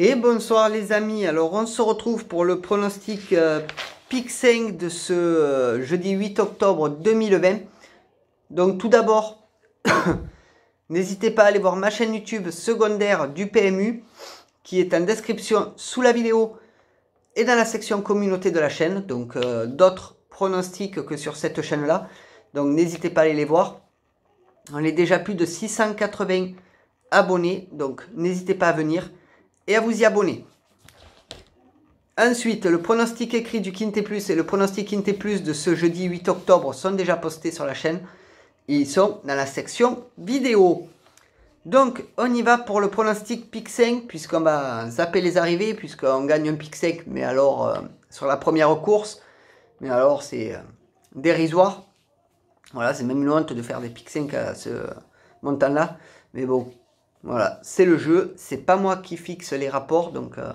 Et bonsoir les amis, alors on se retrouve pour le pronostic euh, PIC 5 de ce euh, jeudi 8 octobre 2020. Donc tout d'abord, n'hésitez pas à aller voir ma chaîne YouTube secondaire du PMU qui est en description sous la vidéo et dans la section communauté de la chaîne. Donc euh, d'autres pronostics que sur cette chaîne-là. Donc n'hésitez pas à aller les voir. On est déjà plus de 680 abonnés, donc n'hésitez pas à venir et à vous y abonner. Ensuite, le pronostic écrit du Quinté Plus et le pronostic Quinté Plus de ce jeudi 8 octobre sont déjà postés sur la chaîne. Ils sont dans la section vidéo. Donc, on y va pour le pronostic pick 5, puisqu'on va zapper les arrivées, puisqu'on gagne un pick mais alors euh, sur la première course. Mais alors, c'est euh, dérisoire. Voilà, c'est même une honte de faire des pick 5 à ce montant-là. Mais bon, voilà, c'est le jeu, c'est pas moi qui fixe les rapports, donc euh,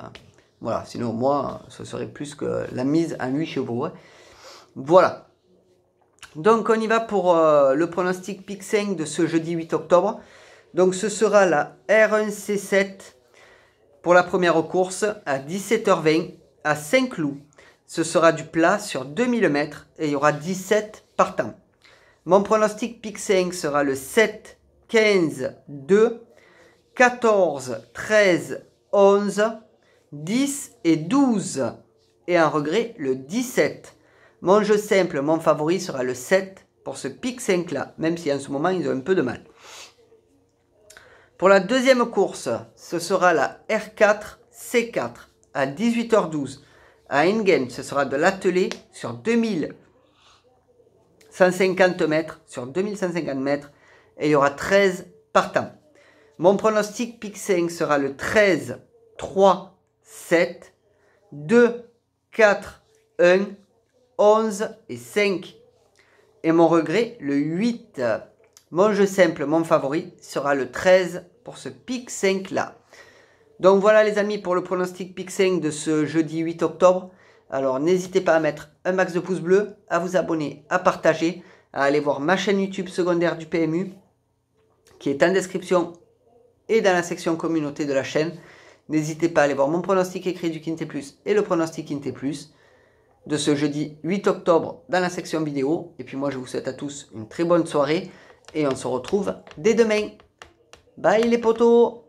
voilà, sinon moi, ce serait plus que la mise à 8 chevaux. Hein. Voilà. Donc on y va pour euh, le pronostic PIC 5 de ce jeudi 8 octobre. Donc ce sera la R1C7 pour la première course à 17h20 à Saint-Cloud. Ce sera du plat sur 2000 mètres et il y aura 17 partants. Mon pronostic PIC 5 sera le 7, 15, 2 14, 13, 11, 10 et 12. Et un regret, le 17. Mon jeu simple, mon favori sera le 7 pour ce pic 5 là, même si en ce moment ils ont un peu de mal. Pour la deuxième course, ce sera la R4 C4 à 18h12 à Engen. Ce sera de l'atelier sur 2150 mètres, sur 2150 mètres, et il y aura 13 partants. Mon pronostic pick 5 sera le 13, 3, 7, 2, 4, 1, 11 et 5. Et mon regret, le 8. Mon jeu simple, mon favori, sera le 13 pour ce PIC 5 là. Donc voilà les amis pour le pronostic pick 5 de ce jeudi 8 octobre. Alors n'hésitez pas à mettre un max de pouces bleus, à vous abonner, à partager, à aller voir ma chaîne YouTube secondaire du PMU qui est en description et dans la section communauté de la chaîne. N'hésitez pas à aller voir mon pronostic écrit du Quintet Plus et le pronostic Quintet Plus de ce jeudi 8 octobre dans la section vidéo. Et puis moi, je vous souhaite à tous une très bonne soirée et on se retrouve dès demain. Bye les potos